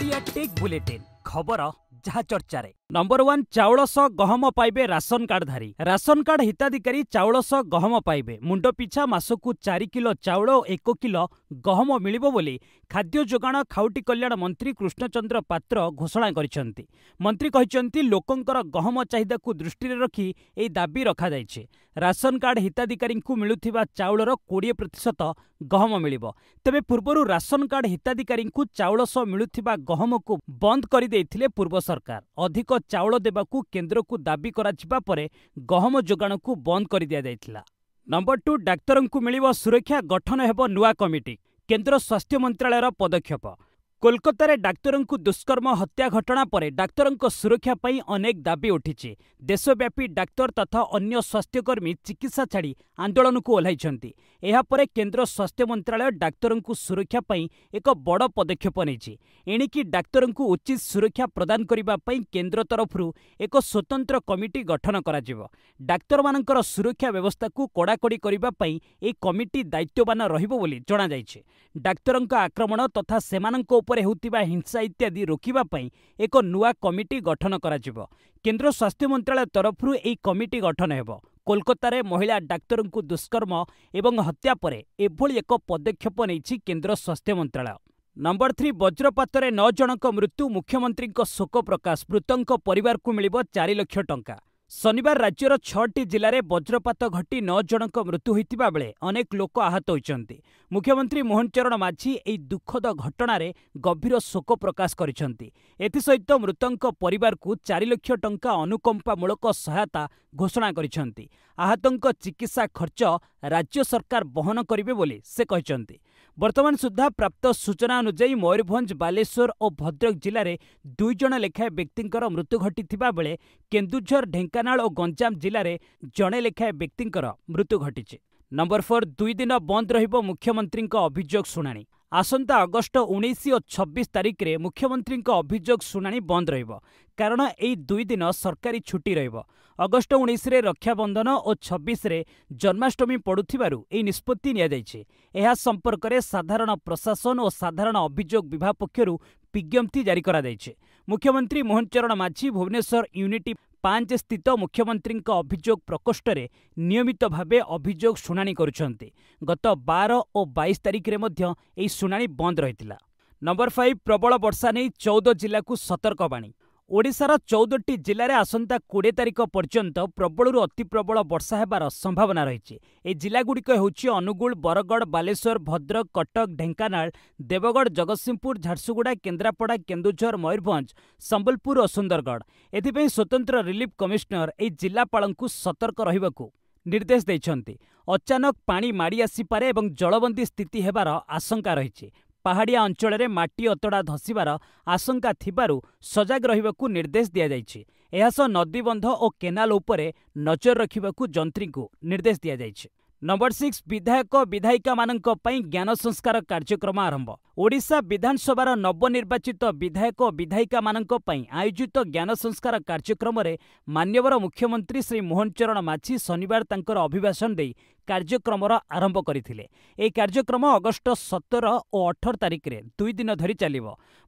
Odia take bulletin ଖବର ଯାହା ଚର୍ଚ୍ଚାରେ ନମ୍ବର ୱାନ୍ ଚାଉଳ ସହ ଗହମ ପାଇବେ ରାସନ କାର୍ଡଧାରୀ ରାସନ କାର୍ଡ ହିତାଧିକାରୀ ଚାଉଳ ସହ ଗହମ ପାଇବେ ମୁଣ୍ଡ ପିଛା ମାସକୁ ଚାରି କିଲୋ ଚାଉଳ ଓ ଏକ କିଲୋ ଗହମ ମିଳିବ ବୋଲି ଖାଦ୍ୟ ଯୋଗାଣ ଖାଉଟି କଲ୍ୟାଣ ମନ୍ତ୍ରୀ କୃଷ୍ଣଚନ୍ଦ୍ର ପାତ୍ର ଘୋଷଣା କରିଛନ୍ତି ମନ୍ତ୍ରୀ କହିଛନ୍ତି ଲୋକଙ୍କର ଗହମ ଚାହିଦାକୁ ଦୃଷ୍ଟିରେ ରଖି ଏହି ଦାବି ରଖାଯାଇଛି ରାସନ କାର୍ଡ ହିତାଧିକାରୀଙ୍କୁ ମିଳୁଥିବା ଚାଉଳର କୋଡ଼ିଏ ପ୍ରତିଶତ ଗହମ ମିଳିବ ତେବେ ପୂର୍ବରୁ ରାସନ କାର୍ଡ ହିତାଧିକାରୀଙ୍କୁ ଚାଉଳ ସହ ମିଳୁଥିବା ଗହମକୁ ବନ୍ଦ କରିଦେଇଥିଲେ ପୂର୍ବ ସରକାର ଅଧିକ ଚାଉଳ ଦେବାକୁ କେନ୍ଦ୍ରକୁ ଦାବି କରାଯିବା ପରେ ଗହମ ଯୋଗାଣକୁ ବନ୍ଦ କରିଦିଆଯାଇଥିଲା ନମ୍ବର ଟୁ ଡାକ୍ତରଙ୍କୁ ମିଳିବ ସୁରକ୍ଷା ଗଠନ ହେବ ନୂଆ କମିଟି କେନ୍ଦ୍ର ସ୍ୱାସ୍ଥ୍ୟ ମନ୍ତ୍ରଣାଳୟର ପଦକ୍ଷେପ କୋଲକାତାରେ ଡାକ୍ତରଙ୍କୁ ଦୁଷ୍କର୍ମ ହତ୍ୟା ଘଟଣା ପରେ ଡାକ୍ତରଙ୍କ ସୁରକ୍ଷା ପାଇଁ ଅନେକ ଦାବି ଉଠିଛି ଦେଶବ୍ୟାପୀ ଡାକ୍ତର ତଥା ଅନ୍ୟ ସ୍ୱାସ୍ଥ୍ୟକର୍ମୀ ଚିକିତ୍ସା ଛାଡ଼ି ଆନ୍ଦୋଳନକୁ ଓହ୍ଲାଇଛନ୍ତି ଏହାପରେ କେନ୍ଦ୍ର ସ୍ୱାସ୍ଥ୍ୟ ମନ୍ତ୍ରଣାଳୟ ଡାକ୍ତରଙ୍କୁ ସୁରକ୍ଷା ପାଇଁ ଏକ ବଡ଼ ପଦକ୍ଷେପ ନେଇଛି ଏଣିକି ଡାକ୍ତରଙ୍କୁ ଉଚିତ ସୁରକ୍ଷା ପ୍ରଦାନ କରିବା ପାଇଁ କେନ୍ଦ୍ର ତରଫରୁ ଏକ ସ୍ୱତନ୍ତ୍ର କମିଟି ଗଠନ କରାଯିବ ଡାକ୍ତରମାନଙ୍କର ସୁରକ୍ଷା ବ୍ୟବସ୍ଥାକୁ କଡ଼ାକଡ଼ି କରିବା ପାଇଁ ଏହି କମିଟି ଦାୟିତ୍ୱବାନ ରହିବ ବୋଲି ଜଣାଯାଇଛି ଡାକ୍ତରଙ୍କ ଆକ୍ରମଣ ତଥା ସେମାନଙ୍କ ଉପରେ ହେଉଥିବା ହିଂସା ଇତ୍ୟାଦି ରୋକିବା ପାଇଁ ଏକ ନୂଆ କମିଟି ଗଠନ କରାଯିବ କେନ୍ଦ୍ର ସ୍ୱାସ୍ଥ୍ୟ ମନ୍ତ୍ରଣାଳୟ ତରଫରୁ ଏହି କମିଟି ଗଠନ ହେବ କୋଲକାତାରେ ମହିଳା ଡାକ୍ତରଙ୍କୁ ଦୁଷ୍କର୍ମ ଏବଂ ହତ୍ୟା ପରେ ଏଭଳି ଏକ ପଦକ୍ଷେପ ନେଇଛି କେନ୍ଦ୍ର ସ୍ୱାସ୍ଥ୍ୟ ମନ୍ତ୍ରଣାଳୟ ନମ୍ବର ଥ୍ରୀ ବଜ୍ରପାତରେ ନଅ ଜଣଙ୍କ ମୃତ୍ୟୁ ମୁଖ୍ୟମନ୍ତ୍ରୀଙ୍କ ଶୋକ ପ୍ରକାଶ ମୃତଙ୍କ ପରିବାରକୁ ମିଳିବ ଚାରି ଲକ୍ଷ ଟଙ୍କା ଶନିବାର ରାଜ୍ୟର ଛଅଟି ଜିଲ୍ଲାରେ ବଜ୍ରପାତ ଘଟି ନଅ ଜଣଙ୍କ ମୃତ୍ୟୁ ହୋଇଥିବାବେଳେ ଅନେକ ଲୋକ ଆହତ ହୋଇଛନ୍ତି ମୁଖ୍ୟମନ୍ତ୍ରୀ ମୋହନ ଚରଣ ମାଝୀ ଏହି ଦୁଃଖଦ ଘଟଣାରେ ଗଭୀର ଶୋକ ପ୍ରକାଶ କରିଛନ୍ତି ଏଥିସହିତ ମୃତଙ୍କ ପରିବାରକୁ ଚାରି ଲକ୍ଷ ଟଙ୍କା ଅନୁକମ୍ପାମୂଳକ ସହାୟତା ଘୋଷଣା କରିଛନ୍ତି ଆହତଙ୍କ ଚିକିତ୍ସା ଖର୍ଚ୍ଚ ରାଜ୍ୟ ସରକାର ବହନ କରିବେ ବୋଲି ସେ କହିଛନ୍ତି ବର୍ତ୍ତମାନ ସୁଦ୍ଧା ପ୍ରାପ୍ତ ସୂଚନା ଅନୁଯାୟୀ ମୟୂରଭଞ୍ଜ ବାଲେଶ୍ୱର ଓ ଭଦ୍ରକ ଜିଲ୍ଲାରେ ଦୁଇ ଜଣ ଲେଖାଏଁ ବ୍ୟକ୍ତିଙ୍କର ମୃତ୍ୟୁ ଘଟିଥିବା ବେଳେ କେନ୍ଦୁଝର ଢେଙ୍କାନାଳ ଓ ଗଞ୍ଜାମ ଜିଲ୍ଲାରେ ଜଣେ ଲେଖାଏଁ ବ୍ୟକ୍ତିଙ୍କର ମୃତ୍ୟୁ ଘଟିଛି ନମ୍ବର ଫୋର୍ ଦୁଇ ଦିନ ବନ୍ଦ ରହିବ ମୁଖ୍ୟମନ୍ତ୍ରୀଙ୍କ ଅଭିଯୋଗ ଶୁଣାଣି ଆସନ୍ତା ଅଗଷ୍ଟ ଉଣେଇଶ ଓ ଛବିଶ ତାରିଖରେ ମୁଖ୍ୟମନ୍ତ୍ରୀଙ୍କ ଅଭିଯୋଗ ଶୁଣାଣି ବନ୍ଦ ରହିବ କାରଣ ଏହି ଦୁଇ ଦିନ ସରକାରୀ ଛୁଟି ରହିବ ଅଗଷ୍ଟ ଉଣେଇଶରେ ରକ୍ଷାବନ୍ଧନ ଓ ଛବିଶରେ ଜନ୍ମାଷ୍ଟମୀ ପଡ଼ୁଥିବାରୁ ଏହି ନିଷ୍ପତ୍ତି ନିଆଯାଇଛି ଏହା ସମ୍ପର୍କରେ ସାଧାରଣ ପ୍ରଶାସନ ଓ ସାଧାରଣ ଅଭିଯୋଗ ବିଭାଗ ପକ୍ଷରୁ ବିଜ୍ଞପ୍ତି ଜାରି କରାଯାଇଛି ମୁଖ୍ୟମନ୍ତ୍ରୀ ମୋହନ ଚରଣ ମାଝୀ ଭୁବନେଶ୍ୱର ୟୁନିଟି ପାଞ୍ଚ ସ୍ଥିତ ମୁଖ୍ୟମନ୍ତ୍ରୀଙ୍କ ଅଭିଯୋଗ ପ୍ରକୋଷ୍ଠରେ ନିୟମିତ ଭାବେ ଅଭିଯୋଗ ଶୁଣାଣି କରୁଛନ୍ତି ଗତ ବାର ଓ ବାଇଶ ତାରିଖରେ ମଧ୍ୟ ଏହି ଶୁଣାଣି ବନ୍ଦ ରହିଥିଲା ନମ୍ବର ଫାଇଭ ପ୍ରବଳ ବର୍ଷା ନେଇ ଚଉଦ ଜିଲ୍ଲାକୁ ସତର୍କ ବାଣୀ ଓଡ଼ିଶାର ଚଉଦଟି ଜିଲ୍ଲାରେ ଆସନ୍ତା କୋଡ଼ିଏ ତାରିଖ ପର୍ଯ୍ୟନ୍ତ ପ୍ରବଳରୁ ଅତି ପ୍ରବଳ ବର୍ଷା ହେବାର ସମ୍ଭାବନା ରହିଛି ଏହି ଜିଲ୍ଲାଗୁଡ଼ିକ ହେଉଛି ଅନୁଗୁଳ ବରଗଡ଼ ବାଲେଶ୍ୱର ଭଦ୍ରକ କଟକ ଢେଙ୍କାନାଳ ଦେବଗଡ଼ ଜଗତସିଂହପୁର ଝାରସୁଗୁଡ଼ା କେନ୍ଦ୍ରାପଡ଼ା କେନ୍ଦୁଝର ମୟୂରଭଞ୍ଜ ସମ୍ବଲପୁର ଓ ସୁନ୍ଦରଗଡ଼ ଏଥିପାଇଁ ସ୍ୱତନ୍ତ୍ର ରିଲିଫ୍ କମିଶନର ଏହି ଜିଲ୍ଲାପାଳଙ୍କୁ ସତର୍କ ରହିବାକୁ ନିର୍ଦ୍ଦେଶ ଦେଇଛନ୍ତି ଅଚାନକ ପାଣି ମାଡ଼ି ଆସିପାରେ ଏବଂ ଜଳବନ୍ଦୀ ସ୍ଥିତି ହେବାର ଆଶଙ୍କା ରହିଛି ପାହାଡ଼ିଆ ଅଞ୍ଚଳରେ ମାଟି ଅତଡ଼ା ଧସିବାର ଆଶଙ୍କା ଥିବାରୁ ସଜାଗ ରହିବାକୁ ନିର୍ଦ୍ଦେଶ ଦିଆଯାଇଛି ଏହାସହ ନଦୀବନ୍ଧ ଓ କେନାଲ ଉପରେ ନଜର ରଖିବାକୁ ଯନ୍ତ୍ରୀଙ୍କୁ ନିର୍ଦ୍ଦେଶ ଦିଆଯାଇଛି ନମ୍ବର ସିକ୍ସ ବିଧାୟକ ବିଧାୟିକାମାନଙ୍କ ପାଇଁ ଜ୍ଞାନ ସଂସ୍କାର କାର୍ଯ୍ୟକ୍ରମ ଆରମ୍ଭ ଓଡ଼ିଶା ବିଧାନସଭାର ନବନିର୍ବାଚିତ ବିଧାୟକ ଓ ବିଧାୟିକାମାନଙ୍କ ପାଇଁ ଆୟୋଜିତ ଜ୍ଞାନ ସଂସ୍କାର କାର୍ଯ୍ୟକ୍ରମରେ ମାନ୍ୟବର ମୁଖ୍ୟମନ୍ତ୍ରୀ ଶ୍ରୀ ମୋହନ ଚରଣ ମାଝୀ ଶନିବାର ତାଙ୍କର ଅଭିଭାଷଣ ଦେଇ କାର୍ଯ୍ୟକ୍ରମର ଆରମ୍ଭ କରିଥିଲେ ଏହି କାର୍ଯ୍ୟକ୍ରମ ଅଗଷ୍ଟ ସତର ଓ ଅଠର ତାରିଖରେ ଦୁଇ ଦିନ ଧରି ଚାଲିବ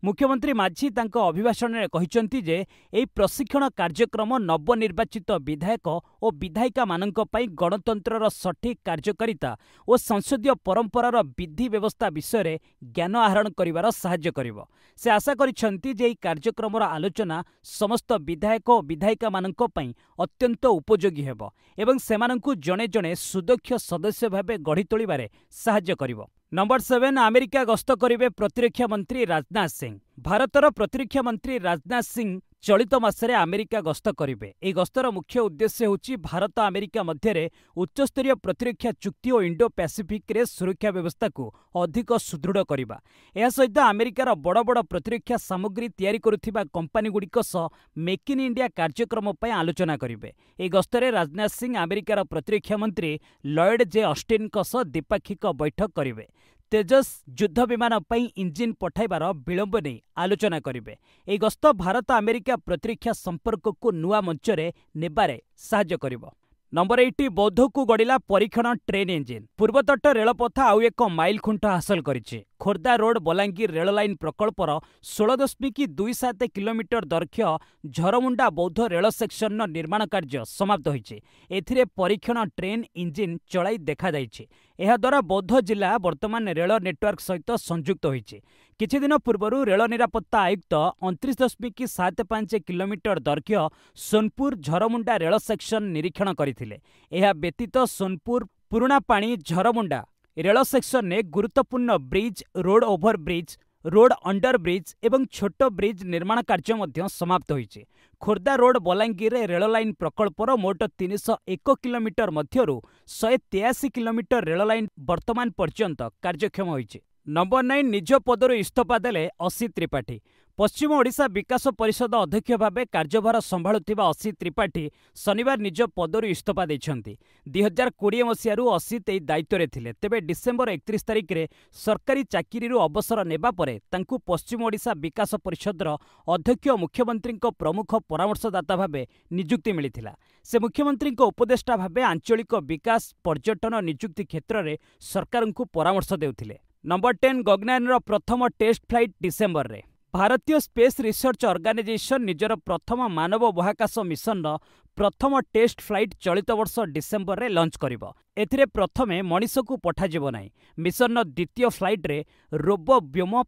ମୁଖ୍ୟମନ୍ତ୍ରୀ ମାଝୀ ତାଙ୍କ ଅଭିଭାଷଣରେ କହିଛନ୍ତି ଯେ ଏହି ପ୍ରଶିକ୍ଷଣ କାର୍ଯ୍ୟକ୍ରମ ନବନିର୍ବାଚିତ ବିଧାୟକ ଓ ବିଧାୟିକାମାନଙ୍କ ପାଇଁ ଗଣତନ୍ତ୍ରର ସଠିକ୍ କାର୍ଯ୍ୟକାରିତା ଓ ସଂସଦୀୟ ପରମ୍ପରାର ବିଧି ବ୍ୟବସ୍ଥା ବିଷୟରେ ଜ୍ଞାନ ଆହରଣ କରିବାର ସାହାଯ୍ୟ କରିବ ସେ ଆଶା କରିଛନ୍ତି ଯେ ଏହି କାର୍ଯ୍ୟକ୍ରମର ଆଲୋଚନା ସମସ୍ତ ବିଧାୟକ ଓ ବିଧାୟିକାମାନଙ୍କ ପାଇଁ ଅତ୍ୟନ୍ତ ଉପଯୋଗୀ ହେବ ଏବଂ ସେମାନଙ୍କୁ ଜଣେ ଜଣେ ସୁଦକ୍ଷ ସଦସ୍ୟ ଭାବେ ଗଢ଼ି ତୋଳିବାରେ ସାହାଯ୍ୟ କରିବ ନମ୍ବର ସେଭେନ୍ ଆମେରିକା ଗସ୍ତ କରିବେ ପ୍ରତିରକ୍ଷା ମନ୍ତ୍ରୀ ରାଜନାଥ ସିଂ ଭାରତର ପ୍ରତିରକ୍ଷା ମନ୍ତ୍ରୀ ରାଜନାଥ ସିଂ ଚଳିତ ମାସରେ ଆମେରିକା ଗସ୍ତ କରିବେ ଏହି ଗସ୍ତର ମୁଖ୍ୟ ଉଦ୍ଦେଶ୍ୟ ହେଉଛି ଭାରତ ଆମେରିକା ମଧ୍ୟରେ ଉଚ୍ଚସ୍ତରୀୟ ପ୍ରତିରକ୍ଷା ଚୁକ୍ତି ଓ ଇଣ୍ଡୋ ପାସିଫିକ୍ରେ ସୁରକ୍ଷା ବ୍ୟବସ୍ଥାକୁ ଅଧିକ ସୁଦୃଢ଼ କରିବା ଏହା ସହିତ ଆମେରିକାର ବଡ଼ ବଡ଼ ପ୍ରତିରକ୍ଷା ସାମଗ୍ରୀ ତିଆରି କରୁଥିବା କମ୍ପାନୀଗୁଡ଼ିକ ସହ ମେକ୍ ଇନ୍ ଇଣ୍ଡିଆ କାର୍ଯ୍ୟକ୍ରମ ପାଇଁ ଆଲୋଚନା କରିବେ ଏହି ଗସ୍ତରେ ରାଜନାଥ ସିଂ ଆମେରିକାର ପ୍ରତିରକ୍ଷା ମନ୍ତ୍ରୀ ଲୟଡ୍ ଜେ ଅଷ୍ଟିନ୍ଙ୍କ ସହ ଦ୍ୱିପାକ୍ଷିକ ବୈଠକ କରିବେ ତେଜସ୍ ଯୁଦ୍ଧ ବିମାନ ପାଇଁ ଇଞ୍ଜିନ୍ ପଠାଇବାର ବିଳମ୍ବ ନେଇ ଆଲୋଚନା କରିବେ ଏହି ଗସ୍ତ ଭାରତ ଆମେରିକା ପ୍ରତିରକ୍ଷା ସମ୍ପର୍କକୁ ନୂଆ ମଞ୍ଚରେ ନେବାରେ ସାହାଯ୍ୟ କରିବ ନମ୍ବର ଏଇଟି ବୌଦ୍ଧକୁ ଗଡ଼ିଲା ପରୀକ୍ଷଣ ଟ୍ରେନ୍ ଇଞ୍ଜିନ୍ ପୂର୍ବତଟ ରେଳପଥ ଆଉ ଏକ ମାଇଲ ଖୁଣ୍ଟ ହାସଲ କରିଛି ଖୋର୍ଦ୍ଧା ରୋଡ୍ ବଲାଙ୍ଗୀର ରେଳ ଲାଇନ୍ ପ୍ରକଳ୍ପର ଷୋହଳ ଦଶମିକ ଦୁଇ ସାତ କିଲୋମିଟର ଦୈର୍ଘ୍ୟ ଝରମୁଣ୍ଡା ବୌଦ୍ଧ ରେଳ ସେକ୍ସନର ନିର୍ମାଣ କାର୍ଯ୍ୟ ସମାପ୍ତ ହୋଇଛି ଏଥିରେ ପରୀକ୍ଷଣ ଟ୍ରେନ୍ ଇଞ୍ଜିନ୍ ଚଳାଇ ଦେଖାଯାଇଛି ଏହାଦ୍ୱାରା ବୌଦ୍ଧ ଜିଲ୍ଲା ବର୍ତ୍ତମାନ ରେଳ ନେଟୱାର୍କ ସହିତ ସଂଯୁକ୍ତ ହୋଇଛି କିଛିଦିନ ପୂର୍ବରୁ ରେଳ ନିରାପତ୍ତା ଆୟୁକ୍ତ ଅଣତିରିଶ ଦଶମିକ ସାତ ପାଞ୍ଚ କିଲୋମିଟର ଦୈର୍ଘ୍ୟ ସୋନପୁର ଝରମୁଣ୍ଡା ରେଳ ସେକ୍ସନ୍ ନିରୀକ୍ଷଣ କରିଥିଲେ ଏହା ବ୍ୟତୀତ ସୋନପୁର ପୁରୁଣା ପାଣି ଝରମୁଣ୍ଡା ରେଳ ସେକ୍ସନରେ ଗୁରୁତ୍ୱପୂର୍ଣ୍ଣ bridge road over bridge road under bridge ଏବଂ ଛୋଟ ବ୍ରିଜ୍ ନିର୍ମାଣ କାର୍ଯ୍ୟ ମଧ୍ୟ ସମାପ୍ତ ହୋଇଛି ଖୋର୍ଦ୍ଧା ରୋଡ୍ ବଲାଙ୍ଗୀରରେ ରେଳ ଲାଇନ୍ ପ୍ରକଳ୍ପର ମୋଟ ତିନିଶହ ଏକ କିଲୋମିଟର ମଧ୍ୟରୁ ଶହେ ତେୟାଅଶୀ କିଲୋମିଟର ରେଳ ଲାଇନ୍ ବର୍ତ୍ତମାନ ପର୍ଯ୍ୟନ୍ତ କାର୍ଯ୍ୟକ୍ଷମ ହୋଇଛି ନମ୍ବର ନାଇନ୍ ନିଜ ପଦରୁ ଇସ୍ତଫା ଦେଲେ ଅସିତ୍ ତ୍ରିପାଠୀ ପଶ୍ଚିମ ଓଡ଼ିଶା ବିକାଶ ପରିଷଦ ଅଧ୍ୟକ୍ଷ ଭାବେ କାର୍ଯ୍ୟଭାର ସମ୍ଭାଳୁଥିବା ଅସିତ୍ ତ୍ରିପାଠୀ ଶନିବାର ନିଜ ପଦରୁ ଇସ୍ତଫା ଦେଇଛନ୍ତି ଦୁଇହଜାର କୋଡ଼ିଏ ମସିହାରୁ ଅସିତ୍ ଏହି ଦାୟିତ୍ୱରେ ଥିଲେ ତେବେ ଡିସେମ୍ବର ଏକତିରିଶ ତାରିଖରେ ସରକାରୀ ଚାକିରିରୁ ଅବସର ନେବା ପରେ ତାଙ୍କୁ ପଶ୍ଚିମ ଓଡ଼ିଶା ବିକାଶ ପରିଷଦର ଅଧ୍ୟକ୍ଷ ମୁଖ୍ୟମନ୍ତ୍ରୀଙ୍କ ପ୍ରମୁଖ ପରାମର୍ଶଦାତା ଭାବେ ନିଯୁକ୍ତି ମିଳିଥିଲା ସେ ମୁଖ୍ୟମନ୍ତ୍ରୀଙ୍କ ଉପଦେଷ୍ଟା ଭାବେ ଆଞ୍ଚଳିକ ବିକାଶ ପର୍ଯ୍ୟଟନ ନିଯୁକ୍ତି କ୍ଷେତ୍ରରେ ସରକାରଙ୍କୁ ପରାମର୍ଶ ଦେଉଥିଲେ ନମ୍ବର ଟେନ୍ ଗଗନାୟନର ପ୍ରଥମ ଟେଷ୍ଟ ଫ୍ଲାଇଟ୍ ଡିସେମ୍ବରରେ ଭାରତୀୟ ସ୍ପେସ୍ ରିସର୍ଚ୍ଚ ଅର୍ଗାନାଇଜେସନ୍ ନିଜର ପ୍ରଥମ ମାନବ ମହାକାଶ ମିଶନର ପ୍ରଥମ ଟେଷ୍ଟ ଫ୍ଲାଇଟ୍ ଚଳିତ ବର୍ଷ ଡିସେମ୍ବରରେ ଲଞ୍ଚ କରିବ ଏଥିରେ ପ୍ରଥମେ ମଣିଷକୁ ପଠାଯିବ ନାହିଁ ମିଶନର ଦ୍ୱିତୀୟ ଫ୍ଲାଇଟ୍ରେ ରୋବୋ ବ୍ୟୋମ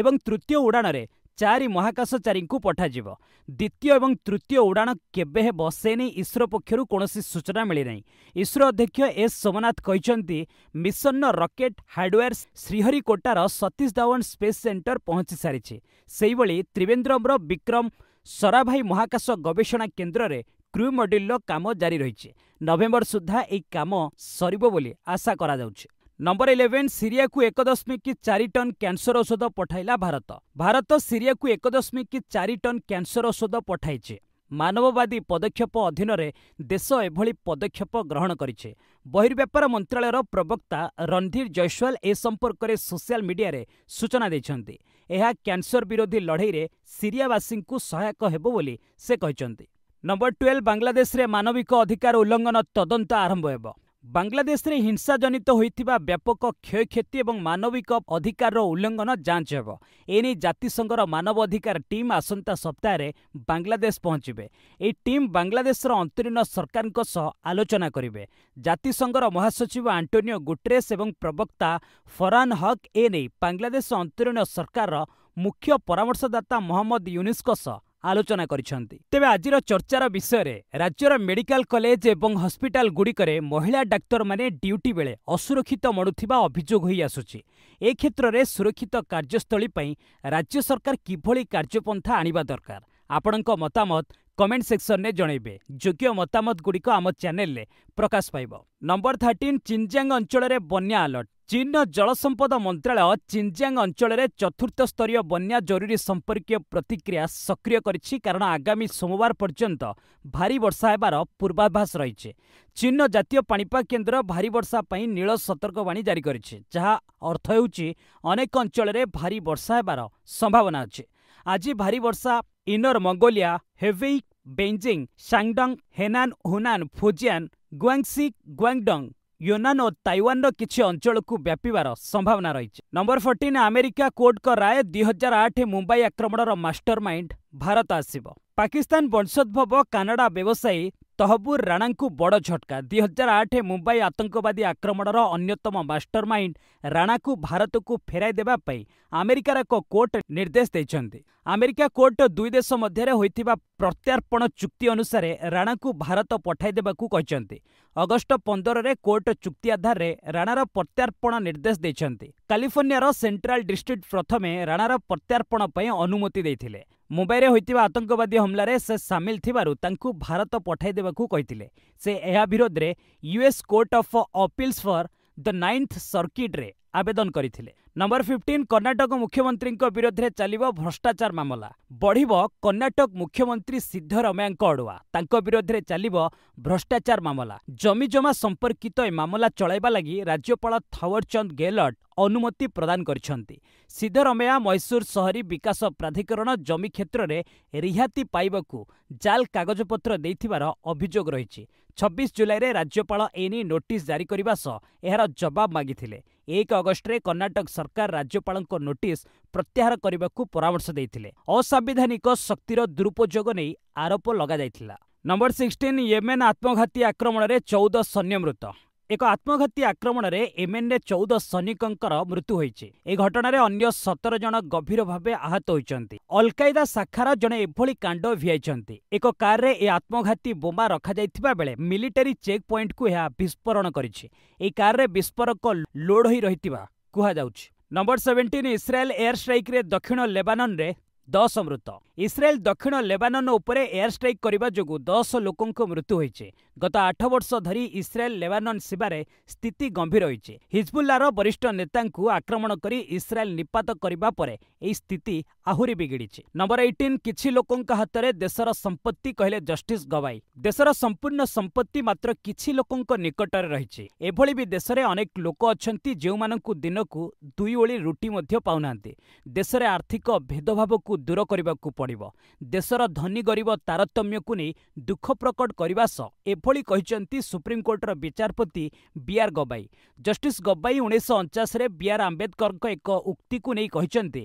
ଏବଂ ତୃତୀୟ ଉଡ଼ାଣରେ ଚାରି ମହାକାଶଚାରୀଙ୍କୁ ପଠାଯିବ ଦ୍ୱିତୀୟ ଏବଂ ତୃତୀୟ ଉଡ଼ାଣ କେବେ ହେବ ସେ ନେଇ ଇସ୍ରୋ ପକ୍ଷରୁ କୌଣସି ସୂଚନା ମିଳିନାହିଁ ଇସ୍ରୋ ଅଧ୍ୟକ୍ଷ ଏସ୍ ସୋମନାଥ କହିଛନ୍ତି ମିଶନର ରକେଟ୍ ହାର୍ଡୱେୟାର ଶ୍ରୀହରିକୋଟାର ସତୀଶ ଧାୱନ ସ୍ପେସ୍ ସେଣ୍ଟର ପହଞ୍ଚି ସାରିଛି ସେହିଭଳି ତ୍ରିବେନ୍ଦ୍ରମର ବିକ୍ରମ ସରାଭାଇ ମହାକାଶ ଗବେଷଣା କେନ୍ଦ୍ରରେ କ୍ରୁ ମଡ୍ୟୁଲର କାମ ଜାରି ରହିଛି ନଭେମ୍ବର ସୁଦ୍ଧା ଏହି କାମ ସରିବ ବୋଲି ଆଶା କରାଯାଉଛି ନମ୍ବର ଇଲେଭେନ୍ ସିରିଆକୁ ଏକ ଦଶମିକ ଚାରି ଟନ୍ କ୍ୟାନ୍ସର ଔଷଧ ପଠାଇଲା ଭାରତ ଭାରତ ସିରିଆକୁ ଏକ ଦଶମିକ ଚାରି ଟନ୍ କ୍ୟାନ୍ସର ଔଷଧ ପଠାଇଛି ମାନବବାଦୀ ପଦକ୍ଷେପ ଅଧୀନରେ ଦେଶ ଏଭଳି ପଦକ୍ଷେପ ଗ୍ରହଣ କରିଛି ବହିର୍ବ୍ୟାପାର ମନ୍ତ୍ରଣାଳୟର ପ୍ରବକ୍ତା ରଣଧୀର ଜୈସୱାଲ ଏ ସମ୍ପର୍କରେ ସୋସିଆଲ ମିଡିଆରେ ସୂଚନା ଦେଇଛନ୍ତି ଏହା କ୍ୟାନ୍ସର ବିରୋଧୀ ଲଢ଼େଇରେ ସିରିଆବାସୀଙ୍କୁ ସହାୟକ ହେବ ବୋଲି ସେ କହିଛନ୍ତି ନମ୍ବର ଟୁଏଲ୍ଭ ବାଂଲାଦେଶରେ ମାନବିକ ଅଧିକାର ଉଲ୍ଲଂଘନ ତଦନ୍ତ ଆରମ୍ଭ ହେବ ବାଂଲାଦେଶରେ ହିଂସାଜନିତ ହୋଇଥିବା ବ୍ୟାପକ କ୍ଷୟକ୍ଷତି ଏବଂ ମାନବିକ ଅଧିକାରର ଉଲ୍ଲଙ୍ଘନ ଯାଞ୍ଚ ହେବ ଏନେଇ ଜାତିସଂଘର ମାନବ ଅଧିକାର ଟିମ୍ ଆସନ୍ତା ସପ୍ତାହରେ ବାଂଲାଦେଶ ପହଞ୍ଚିବେ ଏହି ଟିମ୍ ବାଂଲାଦେଶର ଅନ୍ତରୀଣ ସରକାରଙ୍କ ସହ ଆଲୋଚନା କରିବେ ଜାତିସଂଘର ମହାସଚିବ ଆଣ୍ଟୋନିଓ ଗୁଟ୍ରେସ୍ ଏବଂ ପ୍ରବକ୍ତା ଫରାନ୍ ହକ୍ ଏ ନେଇ ବାଂଲାଦେଶ ଅନ୍ତରୀଣ ସରକାରର ମୁଖ୍ୟ ପରାମର୍ଶଦାତା ମହମ୍ମଦ ୟୁନିସ୍ଙ୍କ ସହ আলোচনা কৰিছন্তি তebe আজিৰ চৰ্চাৰ বিষয়ৰে ৰাজ্যৰ মেডিকেল কলেজ এবং হস্পিটেল গুৰি কৰে মহিলা ডক্টৰ মানে ডিউটি बेলে অসুরক্ষিত মৰুথিবা অভিযোগ হৈ আসুচি এই ক্ষেত্ৰৰে সুরক্ষিত কাৰ্য্যস্থলী পাই ৰাজ্য চৰকাৰ কিভলি কাৰ্য্যপন্থা আনিবা দরকার আপোনাক মতামত কমেন্ট সেක්ෂন নে জণিবে যোগ্য মতামত গুৰি কো আমাৰ চানেললে প্ৰকাশ পাইব নম্বৰ 13 চিনজেং অঞ্চলৰে বনিয়া অলট ଚୀନର ଜଳସମ୍ପଦ ମନ୍ତ୍ରାଳୟ ଚିଞ୍ଜିଆଙ୍ଗ ଅଞ୍ଚଳରେ ଚତୁର୍ଥ ସ୍ତରୀୟ ବନ୍ୟା ଜରୁରୀ ସମ୍ପର୍କୀୟ ପ୍ରତିକ୍ରିୟା ସକ୍ରିୟ କରିଛି କାରଣ ଆଗାମୀ ସୋମବାର ପର୍ଯ୍ୟନ୍ତ ଭାରୀ ବର୍ଷା ହେବାର ପୂର୍ବାଭାସ ରହିଛି ଚୀନର ଜାତୀୟ ପାଣିପାଗ କେନ୍ଦ୍ର ଭାରୀ ବର୍ଷା ପାଇଁ ନୀଳ ସତର୍କବାଣୀ ଜାରି କରିଛି ଯାହା ଅର୍ଥ ହେଉଛି ଅନେକ ଅଞ୍ଚଳରେ ଭାରୀ ବର୍ଷା ହେବାର ସମ୍ଭାବନା ଅଛି ଆଜି ଭାରୀ ବର୍ଷା inner Mongolia Hebei Beijing Shandong Henan Hunan Fujian Guangxi Guangdong Yunnan ଓ ତାଇୱାନର କିଛି ଅଞ୍ଚଳକୁ ବ୍ୟାପିବାର ସମ୍ଭାବନା ରହିଛି ନମ୍ବର ଫୋର୍ଟିନ୍ ଆମେରିକା କୋର୍ଟଙ୍କ ରାୟ ଦୁଇହଜାର ଆଠ ମୁମ୍ବାଇ ଆକ୍ରମଣର ମାଷ୍ଟର ମାଇଣ୍ଡ ଭାରତ ଆସିବ ପାକିସ୍ତାନ ବଂଶୋଦ୍ଭବ କାନାଡ଼ା ବ୍ୟବସାୟୀ ତହବୁର ରାଣାଙ୍କୁ ବଡ଼ ଝଟକା ଦୁଇ ହଜାର ଆଠ ମୁମ୍ବାଇ ଆତଙ୍କବାଦୀ ଆକ୍ରମଣର ଅନ୍ୟତମ ମାଷ୍ଟର ମାଇଣ୍ଡ ରାଣାକୁ ଭାରତକୁ ଫେରାଇ ଦେବା ପାଇଁ ଆମେରିକାର ଏକ କୋର୍ଟ ନିର୍ଦ୍ଦେଶ ଦେଇଛନ୍ତି ଆମେରିକା କୋର୍ଟ ଦୁଇ ଦେଶ ମଧ୍ୟରେ ହୋଇଥିବା ପ୍ରତ୍ୟାର୍ପଣ ଚୁକ୍ତି ଅନୁସାରେ ରାଣାକୁ ଭାରତ ପଠାଇ ଦେବାକୁ କହିଛନ୍ତି ଅଗଷ୍ଟ ପନ୍ଦରରେ କୋର୍ଟ ଚୁକ୍ତି ଆଧାରରେ ରାଣାର ପ୍ରତ୍ୟାର୍ପଣ ନିର୍ଦ୍ଦେଶ ଦେଇଛନ୍ତି କାଲିଫର୍ଣ୍ଣିଆର ସେଣ୍ଟ୍ରାଲ୍ ଡିଷ୍ଟ୍ରିକ୍ଟ ପ୍ରଥମେ ରାଣାର ପ୍ରତ୍ୟାର୍ପଣ ପାଇଁ ଅନୁମତି ଦେଇଥିଲେ ମୁମ୍ବାଇରେ ହୋଇଥିବା ଆତଙ୍କବାଦୀ ହମଲାରେ ସେ ସାମିଲ ଥିବାରୁ ତାଙ୍କୁ ଭାରତ ପଠାଇ ଦେବାକୁ କହିଥିଲେ ସେ ଏହା ବିରୋଧରେ US court of appeals for the ninth ସର୍କିଟ୍ରେ ଆବେଦନ କରିଥିଲେ ନମ୍ବର ଫିଫ୍ଟିନ୍ କର୍ଣ୍ଣାଟକ ମୁଖ୍ୟମନ୍ତ୍ରୀଙ୍କ ବିରୋଧରେ ଚାଲିବ ଭ୍ରଷ୍ଟାଚାର ମାମଲା ବଢ଼ିବ କର୍ଣ୍ଣାଟକ ମୁଖ୍ୟମନ୍ତ୍ରୀ ସିଦ୍ଧରମୟାଙ୍କ ଅଡ଼ୁଆ ତାଙ୍କ ବିରୋଧରେ ଚାଲିବ ଭ୍ରଷ୍ଟାଚାର ମାମଲା ଜମିଜମା ସମ୍ପର୍କିତ ଏ ମାମଲା ଚଳାଇବା ଲାଗି ରାଜ୍ୟପାଳ ଥାୱରଚନ୍ଦ ଗେହଲଟ ଅନୁମତି ପ୍ରଦାନ କରିଛନ୍ତି ସିଦ୍ଧରମୟା ମୈସୁର ସହରୀ ବିକାଶ ପ୍ରାଧିକରଣ ଜମି କ୍ଷେତ୍ରରେ ରିହାତି ପାଇବାକୁ ଜାଲ୍ କାଗଜପତ୍ର ଦେଇଥିବାର ଅଭିଯୋଗ ରହିଛି ଛବିଶ ଜୁଲାଇରେ ରାଜ୍ୟପାଳ ଏନେଇ ନୋଟିସ୍ ଜାରି କରିବା ସହ ଏହାର ଜବାବ ମାଗିଥିଲେ ଏକ ଅଗଷ୍ଟରେ କର୍ଣ୍ଣାଟକ ସରକାର ରାଜ୍ୟପାଳଙ୍କ ନୋଟିସ୍ ପ୍ରତ୍ୟାହାର କରିବାକୁ ପରାମର୍ଶ ଦେଇଥିଲେ ଅସାମ୍ବିଧାନିକ ଶକ୍ତିର ଦୁରୁପଯୋଗ ନେଇ ଆରୋପ ଲଗାଯାଇଥିଲା ନମ୍ବର ସିକ୍ସଟିନ୍ ୟେମେନ୍ ଆତ୍ମଘାତୀ ଆକ୍ରମଣରେ ଚଉଦ ସୈନ୍ୟ ମୃତ ଏକ ଆତ୍ମଘାତୀ ଆକ୍ରମଣରେ ୟେମେନ୍ରେ ଚଉଦ ସୈନିକଙ୍କର ମୃତ୍ୟୁ ହୋଇଛି ଏହି ଘଟଣାରେ ଅନ୍ୟ ସତର ଜଣ ଗଭୀର ଭାବେ ଆହତ ହୋଇଛନ୍ତି ଅଲକାଇଦା ଶାଖାର ଜଣେ ଏଭଳି କାଣ୍ଡ ଭିଆଇଛନ୍ତି ଏକ କାର୍ରେ ଏହି ଆତ୍ମଘାତୀ ବୋମା ରଖାଯାଇଥିବା ବେଳେ ମିଲିଟାରୀ ଚେକ୍ ପଏଣ୍ଟକୁ ଏହା ବିସ୍ଫୋରଣ କରିଛି ଏହି କାର୍ରେ ବିସ୍ଫୋରକ ଲୋଡ୍ ହୋଇ ରହିଥିବା କୁହାଯାଉଛି ନମ୍ବର ସେଭେନ୍ଟିନ୍ ଇସ୍ରାଏଲ୍ ଏୟାର ଷ୍ଟ୍ରାଇକ୍ରେ ଦକ୍ଷିଣ ଲେବାନନ୍ରେ ଦଶ ମୃତ ଇସ୍ରାଏଲ୍ ଦକ୍ଷିଣ ଲେବାନନ୍ ଉପରେ ଏୟାର ଷ୍ଟ୍ରାଇକ୍ କରିବା ଯୋଗୁଁ ଦଶ ଲୋକଙ୍କ ମୃତ୍ୟୁ ହୋଇଛି ଗତ ଆଠ ବର୍ଷ ଧରି ଇସ୍ରାଏଲ୍ ଲେବାନନ୍ ସୀମାରେ ସ୍ଥିତି ଗମ୍ଭୀର ହୋଇଛି ହିଜବୁଲ୍ଲାର ବରିଷ୍ଠ ନେତାଙ୍କୁ ଆକ୍ରମଣ କରି ଇସ୍ରାଏଲ୍ ନିପାତ କରିବା ପରେ ଏହି ସ୍ଥିତି ଆହୁରି ବିଗିଡ଼ିଛି ନମ୍ବର ଏଇଟିନ୍ କିଛି ଲୋକଙ୍କ ହାତରେ ଦେଶର ସମ୍ପତ୍ତି କହିଲେ ଜଷ୍ଟିସ୍ ଗବାଇ ଦେଶର ସମ୍ପୂର୍ଣ୍ଣ ସମ୍ପତ୍ତି ମାତ୍ର କିଛି ଲୋକଙ୍କ ନିକଟରେ ରହିଛି ଏଭଳି ବି ଦେଶରେ ଅନେକ ଲୋକ ଅଛନ୍ତି ଯେଉଁମାନଙ୍କୁ ଦିନକୁ ଦୁଇ ଓଳି ରୁଟି ମଧ୍ୟ ପାଉନାହାନ୍ତି ଦେଶରେ ଆର୍ଥିକ ଭେଦଭାବକୁ ଦୂର କରିବାକୁ ପଡ଼େ ପଡ଼ିବ ଦେଶର ଧନୀ ଗରିବ ତାରତମ୍ୟକୁ ନେଇ ଦୁଃଖ ପ୍ରକଟ କରିବା ସହ ଏଭଳି କହିଛନ୍ତି ସୁପ୍ରିମକୋର୍ଟର ବିଚାରପତି ବିଆର୍ ଗବାଇ ଜଷ୍ଟିସ୍ ଗବାଇ ଉଣେଇଶହ ଅଣଚାଶରେ ବିଆର୍ ଆମ୍ବେଦକରଙ୍କ ଏକ ଉକ୍ତିକୁ ନେଇ କହିଛନ୍ତି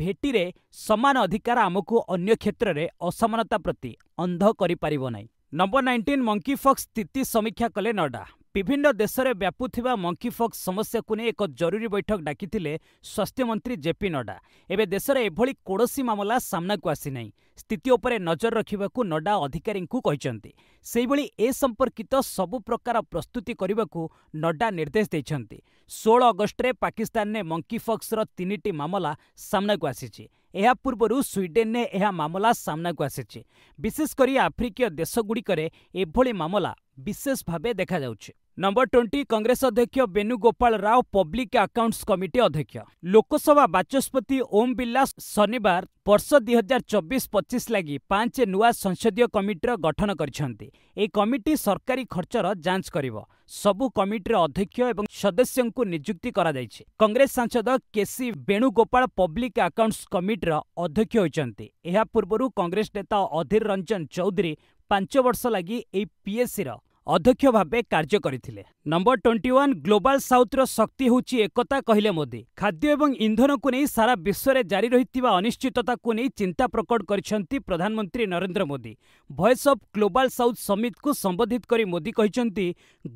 ଭେଟିରେ ସମାନ ଅଧିକାର ଆମକୁ ଅନ୍ୟ କ୍ଷେତ୍ରରେ ଅସମାନତା ପ୍ରତି ଅନ୍ଧ କରିପାରିବ ନାହିଁ ନମ୍ବର ନାଇଣ୍ଟିନ୍ ମଙ୍କିଫକ୍ସ ସ୍ଥିତି ସମୀକ୍ଷା କଲେ ନଡ୍ଡା ବିଭିନ୍ନ ଦେଶରେ ବ୍ୟାପୁଥିବା ମଙ୍କିଫକ୍ସ ସମସ୍ୟାକୁ ନେଇ ଏକ ଜରୁରୀ ବୈଠକ ଡାକିଥିଲେ ସ୍ୱାସ୍ଥ୍ୟମନ୍ତ୍ରୀ ଜେପି ନଡ୍ଡା ଏବେ ଦେଶରେ ଏଭଳି କୌଣସି ମାମଲା ସାମ୍ନାକୁ ଆସିନାହିଁ ସ୍ଥିତି ଉପରେ ନଜର ରଖିବାକୁ ନଡ୍ଡା ଅଧିକାରୀଙ୍କୁ କହିଛନ୍ତି ସେହିଭଳି ଏ ସମ୍ପର୍କିତ ସବୁ ପ୍ରକାର ପ୍ରସ୍ତୁତି କରିବାକୁ ନଡ୍ଡା ନିର୍ଦ୍ଦେଶ ଦେଇଛନ୍ତି ଷୋହଳ ଅଗଷ୍ଟରେ ପାକିସ୍ତାନରେ ମଙ୍କିଫକ୍ସର ତିନିଟି ମାମଲା ସାମ୍ନାକୁ ଆସିଛି ଏହା ପୂର୍ବରୁ ସ୍ୱିଡେନରେ ଏହା ମାମଲା ସାମ୍ନାକୁ ଆସିଛି ବିଶେଷ କରି ଆଫ୍ରିକୀୟ ଦେଶଗୁଡ଼ିକରେ ଏଭଳି ମାମଲା ବିଶେଷ ଭାବେ ଦେଖାଯାଉଛି ନମ୍ବର ଟ୍ୱେଣ୍ଟି କଂଗ୍ରେସ ଅଧ୍ୟକ୍ଷ Venugopal Rao public accounts committee ଅଧ୍ୟକ୍ଷ ଲୋକସଭା ବାଚସ୍ପତି ଓମ୍ ବିର୍ଲା ଶନିବାର ବର୍ଷ ଦୁଇ ହଜାର ଚବିଶ ପଚିଶ ଲାଗି ପାଞ୍ଚ ନୂଆ ସଂସଦୀୟ କମିଟିର ଗଠନ କରିଛନ୍ତି ଏହି କମିଟି ସରକାରୀ ଖର୍ଚ୍ଚର ଯାଞ୍ଚ କରିବ ସବୁ କମିଟିର ଅଧ୍ୟକ୍ଷ ଏବଂ ସଦସ୍ୟଙ୍କୁ ନିଯୁକ୍ତି କରାଯାଇଛି କଂଗ୍ରେସ ସାଂସଦ କେସି ବେଣୁଗୋପାଳ ପବ୍ଲିକ ଆକାଉଣ୍ଟସ୍ କମିଟିର ଅଧ୍ୟକ୍ଷ ହୋଇଛନ୍ତି ଏହା ପୂର୍ବରୁ କଂଗ୍ରେସ ନେତା ଅଧୀର ରଞ୍ଜନ ଚୌଧୁରୀ ପାଞ୍ଚ ବର୍ଷ ଲାଗି ଏହି ପିଏସ୍ସିର ଅଧ୍ୟକ୍ଷ ଭାବେ କାର୍ଯ୍ୟ କରିଥିଲେ ନମ୍ବର ଟ୍ୱେଣ୍ଟି ୱାନ୍ ଗ୍ଲୋବାଲ୍ ସାଉଥ୍ର ଶକ୍ତି ହେଉଛି ଏକତା କହିଲେ ମୋଦି ଖାଦ୍ୟ ଏବଂ ଇନ୍ଧନକୁ ନେଇ ସାରା ବିଶ୍ୱରେ ଜାରି ରହିଥିବା ଅନିଶ୍ଚିତତାକୁ ନେଇ ଚିନ୍ତା ପ୍ରକଟ କରିଛନ୍ତି ପ୍ରଧାନମନ୍ତ୍ରୀ Narendra Modi voice of global south ସମିଟ୍କୁ ସମ୍ବୋଧିତ କରି ମୋଦି କହିଛନ୍ତି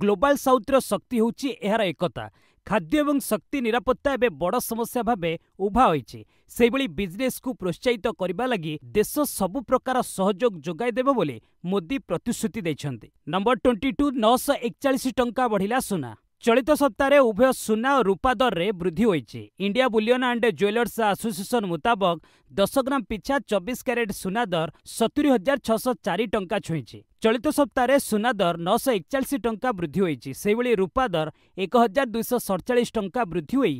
ଗ୍ଲୋବାଲ୍ ସାଉଥ୍ର ଶକ୍ତି ହେଉଛି ଏହାର ଏକତା ଖାଦ୍ୟ ଏବଂ ଶକ୍ତି ନିରାପତ୍ତା ଏବେ ବଡ଼ ସମସ୍ୟା ଭାବେ ଉଭା ହୋଇଛି ସେହିଭଳି ବିଜନେସ୍କୁ ପ୍ରୋତ୍ସାହିତ କରିବା ଲାଗି ଦେଶ ସବୁ ପ୍ରକାର ସହଯୋଗ ଯୋଗାଇ ଦେବ ବୋଲି ମୋଦି ପ୍ରତିଶ୍ରୁତି ଦେଇଛନ୍ତି ନମ୍ବର ଟ୍ୱେଣ୍ଟି ଟୁ ନଅଶହ ଏକଚାଳିଶ ଟଙ୍କା ବଢ଼ିଲା ସୁନା ଚଳିତ ସପ୍ତାହରେ ଉଭୟ ସୁନା ଓ ରୂପା ଦରରେ ବୃଦ୍ଧି ହୋଇଛି India bullion and jewellers association ମୁତାବକ ଦଶ ଗ୍ରାମ ପିଛା ଚବିଶ କ୍ୟାରେଟ୍ ସୁନା ଦର ସତୁରି ହଜାର ଛଅଶହ ଚାରି ଟଙ୍କା ଛୁଇଁଛି ଚଳିତ ସପ୍ତାହରେ ସୁନା ଦର ନଅଶହ ଏକଚାଳିଶ ଟଙ୍କା ବୃଦ୍ଧି ହୋଇଛି ସେହିଭଳି ରୂପା ଦର ଏକ ହଜାର ଦୁଇଶହ ସଡ଼ଚାଳିଶ ଟଙ୍କା ବୃଦ୍ଧି ହୋଇ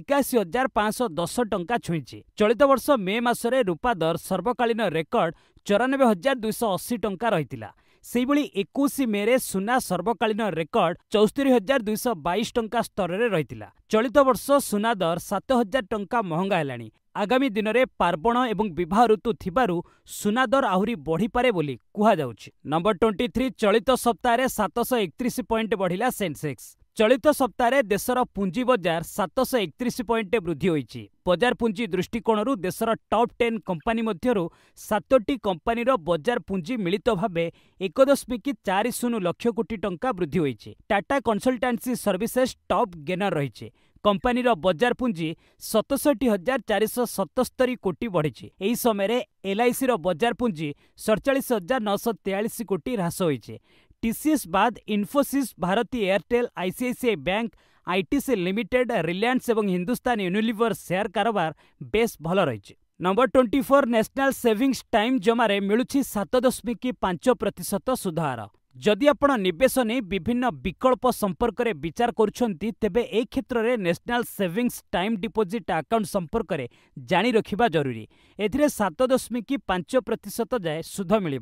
ଏକାଅଶୀ ହଜାର ପାଞ୍ଚଶହ ଦଶ ଟଙ୍କା ଛୁଇଁଛି ଚଳିତ ବର୍ଷ ମେ ମାସରେ ରୂପା ଦର ସର୍ବକାଳୀନ ରେକର୍ଡ ଚଉରାନବେ ହଜାର ଦୁଇଶହ ଅଶୀ ଟଙ୍କା ରହିଥିଲା ସେହିଭଳି ଏକୋଇଶ ମେରେ ସୁନା ସର୍ବକାଳୀନ ରେକର୍ଡ ଚଉସ୍ତରି ହଜାର ଦୁଇଶହ ବାଇଶ ଟଙ୍କା ସ୍ତରରେ ରହିଥିଲା ଚଳିତ ବର୍ଷ ସୁନା ଦର ସାତ ହଜାର ଟଙ୍କା ମହଙ୍ଗା ହେଲାଣି ଆଗାମୀ ଦିନରେ ପାର୍ବଣ ଏବଂ ବିବାହ ଋତୁ ଥିବାରୁ ସୁନା ଦର ଆହୁରି ବଢ଼ିପାରେ ବୋଲି କୁହାଯାଉଛି ନମ୍ବର ଟ୍ୱେଣ୍ଟି ଥ୍ରୀ ଚଳିତ ସପ୍ତାହରେ ସାତଶହ ଏକତିରିଶ ପଏଣ୍ଟ ବଢ଼ିଲା ସେନ୍ସେକ୍ସ ଚଳିତ ସପ୍ତାହରେ ଦେଶର ପୁଞ୍ଜି ବଜାର ସାତଶହ ଏକତିରିଶ ପଏଣ୍ଟ ବୃଦ୍ଧି ହୋଇଛି ବଜାର ପୁଞ୍ଜି ଦୃଷ୍ଟିକୋଣରୁ ଦେଶର ଟପ୍ ଟେନ୍ କମ୍ପାନୀ ମଧ୍ୟରୁ ସାତଟି କମ୍ପାନୀର ବଜାର ପୁଞ୍ଜି ମିଳିତ ଭାବେ ଏକ ଦଶମିକ ଚାରି ଶୂନ ଲକ୍ଷ କୋଟି ଟଙ୍କା ବୃଦ୍ଧି ହୋଇଛି Tata consultancy services top gainer ରହିଛି କମ୍ପାନୀର ବଜାର ପୁଞ୍ଜି ସତଷଠି ହଜାର ଚାରିଶହ ସତସ୍ତରୀ କୋଟି ବଢ଼ିଛି ଏହି ସମୟରେ ଏଲ୍ଆଇସିର ବଜାର ପୁଞ୍ଜି ସଡ଼ଚାଳିଶ ହଜାର ନଅଶହ ତେୟାଳିଶ କୋଟି ହ୍ରାସ ହୋଇଛି टीसीएस बाद Infosys Bharti Airtel ICICI bank ITC limited Reliance और हिंदुस्तान यूनिलिभर सेयार कारोबार बेस भल रही number twenty four national savings time जमार मिलूँ सात दशमिक पांच प्रतिशत सुधहार जदि आपण नवेश नहीं विभिन्न विकल्प संपर्क में विचार करे ए क्षेत्र में national savings time deposit account संपर्क में जाणी रखा जरूरी एत सात दशमिक पांच प्रतिशत जाए सुध मिल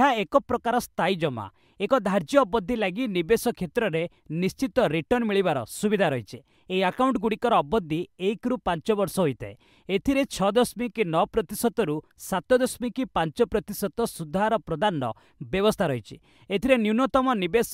एक प्रकार स्थायी जमा ଏକ ଧାର୍ଯ୍ୟ ଅବଧି ଲାଗି ନିବେଶ କ୍ଷେତ୍ରରେ ନିଶ୍ଚିତ ରିଟର୍ଣ୍ଣ ମିଳିବାର ସୁବିଧା ରହିଛି ଏହି ଆକାଉଣ୍ଟଗୁଡ଼ିକର ଅବଧି ଏକରୁ ପାଞ୍ଚ ବର୍ଷ ହୋଇଥାଏ ଏଥିରେ ଛଅ ଦଶମିକ ନଅ ପ୍ରତିଶତରୁ ସାତ ଦଶମିକ ପାଞ୍ଚ ପ୍ରତିଶତ ସୁଧହାର ପ୍ରଦାନର ବ୍ୟବସ୍ଥା ରହିଛି ଏଥିରେ ନ୍ୟୁନତମ ନିବେଶ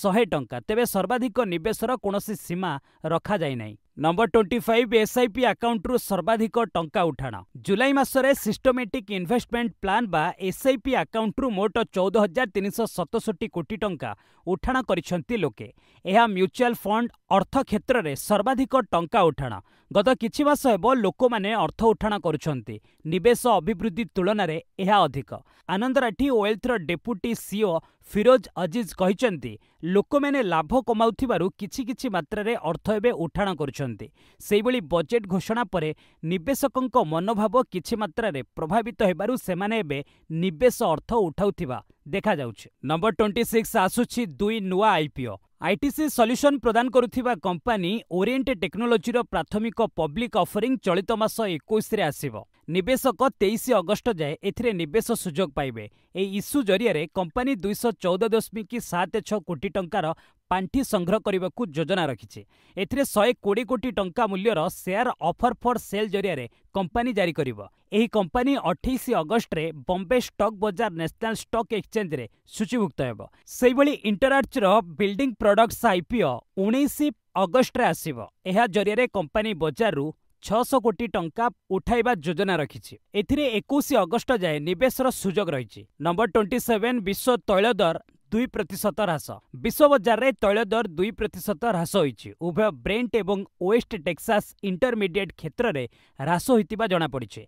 ଶହେ ଟଙ୍କା ତେବେ ସର୍ବାଧିକ ନିବେଶର କୌଣସି ସୀମା ରଖାଯାଇ ନାହିଁ ନମ୍ବର ଟ୍ୱେଣ୍ଟି ଫାଇଭ୍ ଏସ୍ଆଇପି ଆକାଉଣ୍ଟରୁ ସର୍ବାଧିକ ଟଙ୍କା ଉଠାଣ ଜୁଲାଇ ମାସରେ ସିଷ୍ଟମେଟିକ୍ ଇନ୍ଭେଷ୍ଟମେଣ୍ଟ ପ୍ଲାନ୍ ବା ଏସ୍ଆଇପି ଆକାଉଣ୍ଟରୁ ମୋଟ ଚଉଦ ହଜାର ତିନିଶହ ସତଷଠି କୋଟି ଟଙ୍କା ଉଠାଣ କରିଛନ୍ତି ଲୋକେ ଏହା ମ୍ୟୁଚୁଆଲ ଫଣ୍ଡ ଅର୍ଥ କ୍ଷେତ୍ରରେ ସର୍ବାଧିକ ଟଙ୍କା ଉଠାଣ ଗତ କିଛି ମାସ ହେବ ଲୋକମାନେ ଅର୍ଥ ଉଠାଣ କରୁଛନ୍ତି ନିବେଶ ଅଭିବୃଦ୍ଧି ତୁଳନାରେ ଏହା ଅଧିକ ଆନନ୍ଦରାଠି ୱେଲ୍ଥର ଡେପୁଟି ସିଓ ଫିରୋଜ ଅଜିଜ୍ କହିଛନ୍ତି ଲୋକମାନେ ଲାଭ କମାଉଥିବାରୁ କିଛି କିଛି ମାତ୍ରାରେ ଅର୍ଥ ଏବେ ଉଠାଣ କରୁଛନ୍ତି ସେହିଭଳି ବଜେଟ୍ ଘୋଷଣା ପରେ ନିବେଶକଙ୍କ ମନୋଭାବ କିଛି ମାତ୍ରାରେ ପ୍ରଭାବିତ ହେବାରୁ ସେମାନେ ଏବେ ନିବେଶ ଅର୍ଥ ଉଠାଉଥିବା ଦେଖାଯାଉଛି ନମ୍ବର ଟ୍ୱେଣ୍ଟି ସିକ୍ସ ଆସୁଛି ଦୁଇ ନୂଆ ଆଇପିଓ ଆଇଟିସି ସଲ୍ୟୁସନ୍ ପ୍ରଦାନ କରୁଥିବା କମ୍ପାନୀ ଓରିଏଣ୍ଟ ଟେକ୍ନୋଲୋଜିର ପ୍ରାଥମିକ ପବ୍ଲିକ୍ ଅଫରିଂ ଚଳିତ ମାସ ଏକୋଇଶରେ ଆସିବ ନିବେଶକ ତେଇଶ ଅଗଷ୍ଟ ଯାଏଁ ଏଥିରେ ନିବେଶ ସୁଯୋଗ ପାଇବେ ଏହି ଇସ୍ୟୁ ଜରିଆରେ କମ୍ପାନୀ ଦୁଇଶହ ଚଉଦ ଦଶମିକ ସାତ ଛଅ କୋଟି ଟଙ୍କାର ପାଣ୍ଠି ସଂଗ୍ରହ କରିବାକୁ ଯୋଜନା ରଖିଛି ଏଥିରେ ଶହେ କୋଡ଼ିଏ କୋଟି ଟଙ୍କା ମୂଲ୍ୟର ସେୟାର ଅଫର୍ ଫର୍ ସେଲ୍ ଜରିଆରେ କମ୍ପାନୀ ଜାରି କରିବ ଏହି କମ୍ପାନୀ ଅଠେଇଶ ଅଗଷ୍ଟରେ ବମ୍ବେ ଷ୍ଟକ୍ ବଜାର ନ୍ୟାସନାଲ୍ ଷ୍ଟକ୍ ଏକ୍ସଚେଞ୍ଜରେ ସୂଚୀଭୁକ୍ତ ହେବ ସେହିଭଳି ଇଣ୍ଟରାର୍ଚ୍ଚର ବିଲ୍ଡିଂ ପ୍ରଡକ୍ଟସ୍ ଆଇପିଓ ଉଣେଇଶ ଅଗଷ୍ଟରେ ଆସିବ ଏହା ଜରିଆରେ କମ୍ପାନୀ ବଜାରରୁ ଛଅଶହ କୋଟି ଟଙ୍କା ଉଠାଇବା ଯୋଜନା ରଖିଛି ଏଥିରେ ଏକୋଇଶ ଅଗଷ୍ଟ ଯାଏଁ ନିବେଶର ସୁଯୋଗ ରହିଛି ନମ୍ବର ଟ୍ୱେଣ୍ଟି ସେଭେନ୍ ବିଶ୍ୱ ତୈଳ ଦର ଦୁଇ ପ୍ରତିଶତ ହ୍ରାସ ବିଶ୍ୱ ବଜାରରେ ତୈଳ ଦର ଦୁଇ ପ୍ରତିଶତ ହ୍ରାସ ହୋଇଛି ଉଭୟ ବ୍ରେଣ୍ଟ ଏବଂ ୱେଷ୍ଟ ଟେକ୍ସାସ୍ ଇଣ୍ଟରମିଡିଏଟ୍ କ୍ଷେତ୍ରରେ ହ୍ରାସ ହୋଇଥିବା ଜଣାପଡ଼ିଛି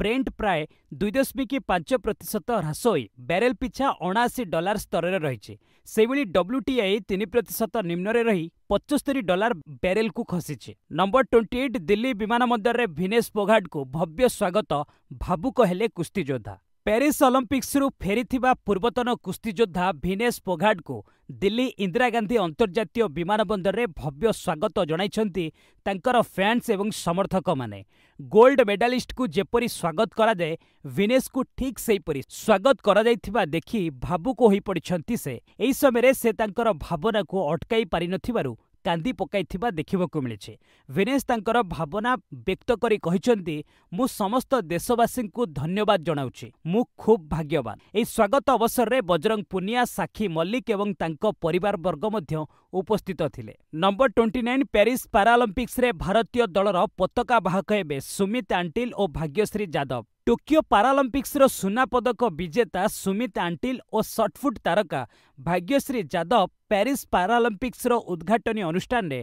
ବ୍ରେଣ୍ଟ ପ୍ରାୟ ଦୁଇ ଦଶମିକ ପାଞ୍ଚ ପ୍ରତିଶତ ହ୍ରାସ ହୋଇ ବ୍ୟାରେଲ ପିଛା ଅଣାଅଶୀ ଡଲାର ସ୍ତରରେ ରହିଛି ସେହିଭଳି ଡବ୍ଲ୍ୟୁଟିଆଇ ତିନି ପ୍ରତିଶତ ନିମ୍ନରେ ରହି ପଞ୍ଚସ୍ତରୀ ଡଲାର ବ୍ୟାରେଲକୁ ଖସିଛି ନମ୍ବର ଟ୍ୱେଣ୍ଟି ଏଇଟ୍ ଦିଲ୍ଲୀ ବିମାନ ବନ୍ଦରରେ ଭିନେଶ ଫୋଗାଟଙ୍କୁ ଭବ୍ୟ ସ୍ୱାଗତ ଭାବୁକ ହେଲେ କୁସ୍ତି ଯୋଦ୍ଧା ପ୍ୟାରିସ୍ ଅଲିମ୍ପିକ୍ସରୁ ଫେରିଥିବା ପୂର୍ବତନ କୁସ୍ତିଯୋଦ୍ଧା ଭିନେସ୍ ଫୋଗାଟଙ୍କୁ ଦିଲ୍ଲୀ ଇନ୍ଦିରା ଗାନ୍ଧୀ ଅନ୍ତର୍ଜାତୀୟ ବିମାନ ବନ୍ଦରରେ ଭବ୍ୟ ସ୍ୱାଗତ ଜଣାଇଛନ୍ତି ତାଙ୍କର ଫ୍ୟାନ୍ସ ଏବଂ ସମର୍ଥକମାନେ ଗୋଲ୍ଡ ମେଡାଲିଷ୍ଟଙ୍କୁ ଯେପରି ସ୍ୱାଗତ କରାଯାଏ ଭିନେସ୍ଙ୍କୁ ଠିକ୍ ସେହିପରି ସ୍ୱାଗତ କରାଯାଇଥିବା ଦେଖି ଭାବୁକ ହୋଇପଡ଼ିଛନ୍ତି ସେ ଏହି ସମୟରେ ସେ ତାଙ୍କର ଭାବନାକୁ ଅଟକାଇ ପାରିନଥିବାରୁ গান্দি পকাইথিবা দেখিবকো মিলেছে ভিনেস তংকর ভাবনা ব্যক্ত কৰি কহিচন্তি মু সমস্ত দেশবাসীংকৈ ধন্যবাদ জনাউচি মু খুব ভাগ্যবান এই স্বাগত অবসরৰে বজৰং পুনিয়া साखी মল্লিক এবং তংক পৰিৱাৰ বৰ্গৰ মধ্য উপস্থিত থিলে নম্বৰ 29 প্যারিস প্যারা অলিম্পিক্স ৰে ভাৰতীয় দলৰ পতাকা বাহক এ সুমিত আন্টিল অ ভাগ্যশ্ৰী যাদব ଟୋକିଓ ପାରାଲମ୍ପିକ୍ସର ସୁନା ପଦକ ବିଜେତା ସୁମିତ ଆଣ୍ଟିଲ୍ ଓ ସଟ୍ପୁଟ୍ ତାରକା ଭାଗ୍ୟଶ୍ରୀ ଯାଦବ ପ୍ୟାରିସ୍ ପାରାଲମ୍ପିକ୍ସର ଉଦ୍ଘାଟନୀ ଅନୁଷ୍ଠାନରେ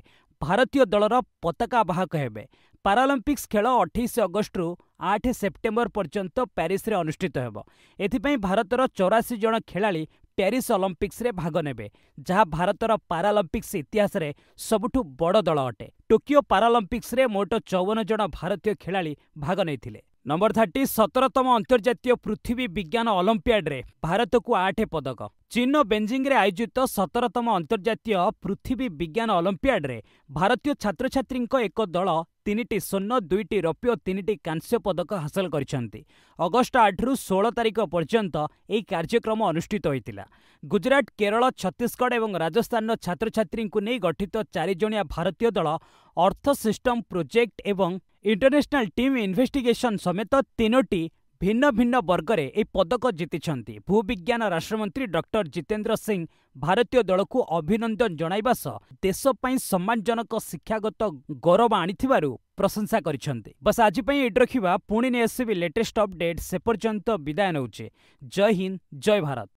ଭାରତୀୟ ଦଳର ପତାକା ବାହକ ହେବେ ପାରାଲମ୍ପିକ୍ସ ଖେଳ ଅଠେଇଶ ଅଗଷ୍ଟରୁ ଆଠ ସେପ୍ଟେମ୍ବର ପର୍ଯ୍ୟନ୍ତ ପ୍ୟାରିସ୍ରେ ଅନୁଷ୍ଠିତ ହେବ ଏଥିପାଇଁ ଭାରତର ଚଉରାଶୀ ଜଣ ଖେଳାଳି ପ୍ୟାରିସ୍ ଅଲମ୍ପିକ୍ସରେ ଭାଗ ନେବେ ଯାହା ଭାରତର ପାରାଲମ୍ପିକ୍ସ ଇତିହାସରେ ସବୁଠୁ ବଡ଼ ଦଳ ଅଟେ ଟୋକିଓ ପାରାଲମ୍ପିକ୍ସରେ ମୋଟ ଚଉବନ ଜଣ ଭାରତୀୟ ଖେଳାଳି ଭାଗ ନେଇଥିଲେ ନମ୍ବର ଥାର୍ଟି ସତରତମ ଅନ୍ତର୍ଜାତୀୟ ପୃଥିବୀ ବିଜ୍ଞାନ ଅଲମ୍ପିଆଡ଼ରେ ଭାରତକୁ ଆଠ ପଦକ ଚୀନ ବେଞ୍ଜିଂରେ ଆୟୋଜିତ ସତରତମ ଅନ୍ତର୍ଜାତୀୟ ପୃଥିବୀ ବିଜ୍ଞାନ ଅଲମ୍ପିଆଡ୍‌ରେ ଭାରତୀୟ ଛାତ୍ରଛାତ୍ରୀଙ୍କ ଏକ ଦଳ ତିନିଟି ସ୍ୱର୍ଣ୍ଣ ଦୁଇଟି ରୌପ୍ୟ ଓ ତିନିଟି କାଂସ୍ୟ ପଦକ ହାସଲ କରିଛନ୍ତି ଅଗଷ୍ଟ ଆଠରୁ ଷୋହଳ ତାରିଖ ପର୍ଯ୍ୟନ୍ତ ଏହି କାର୍ଯ୍ୟକ୍ରମ ଅନୁଷ୍ଠିତ ହୋଇଥିଲା ଗୁଜରାଟ କେରଳ ଛତିଶଗଡ଼ ଏବଂ ରାଜସ୍ଥାନର ଛାତ୍ରଛାତ୍ରୀଙ୍କୁ ନେଇ ଗଠିତ ଚାରିଜଣିଆ ଭାରତୀୟ ଦଳ ଅର୍ଥ ସିଷ୍ଟମ୍ ପ୍ରୋଜେକ୍ଟ ଏବଂ ଇଣ୍ଟରନ୍ୟାସନାଲ୍ ଟିମ୍ ଇନ୍ଭେଷ୍ଟିଗେସନ୍ ସମେତ ତିନୋଟି ଭିନ୍ନ ଭିନ୍ନ ବର୍ଗରେ ଏହି ପଦକ ଜିତିଛନ୍ତି ଭୂବିଜ୍ଞାନ ରାଷ୍ଟ୍ରମନ୍ତ୍ରୀ ଡକ୍ଟର ଜିତେନ୍ଦ୍ର ସିଂ ଭାରତୀୟ ଦଳକୁ ଅଭିନନ୍ଦନ ଜଣାଇବା ସହ ଦେଶ ପାଇଁ ସମ୍ମାନଜନକ ଶିକ୍ଷାଗତ ଗୌରବ ଆଣିଥିବାରୁ ପ୍ରଶଂସା କରିଛନ୍ତି ବାସ୍ ଆଜି ପାଇଁ ଏଇଠି ରଖିବା ପୁଣି ନେଇ ଆସିବି ଲେଟେଷ୍ଟ ଅପଡେଟ୍ ସେ ପର୍ଯ୍ୟନ୍ତ ବିଦାୟ ନେଉଛି ଜୟ ହିନ୍ଦ ଜୟ ଭାରତ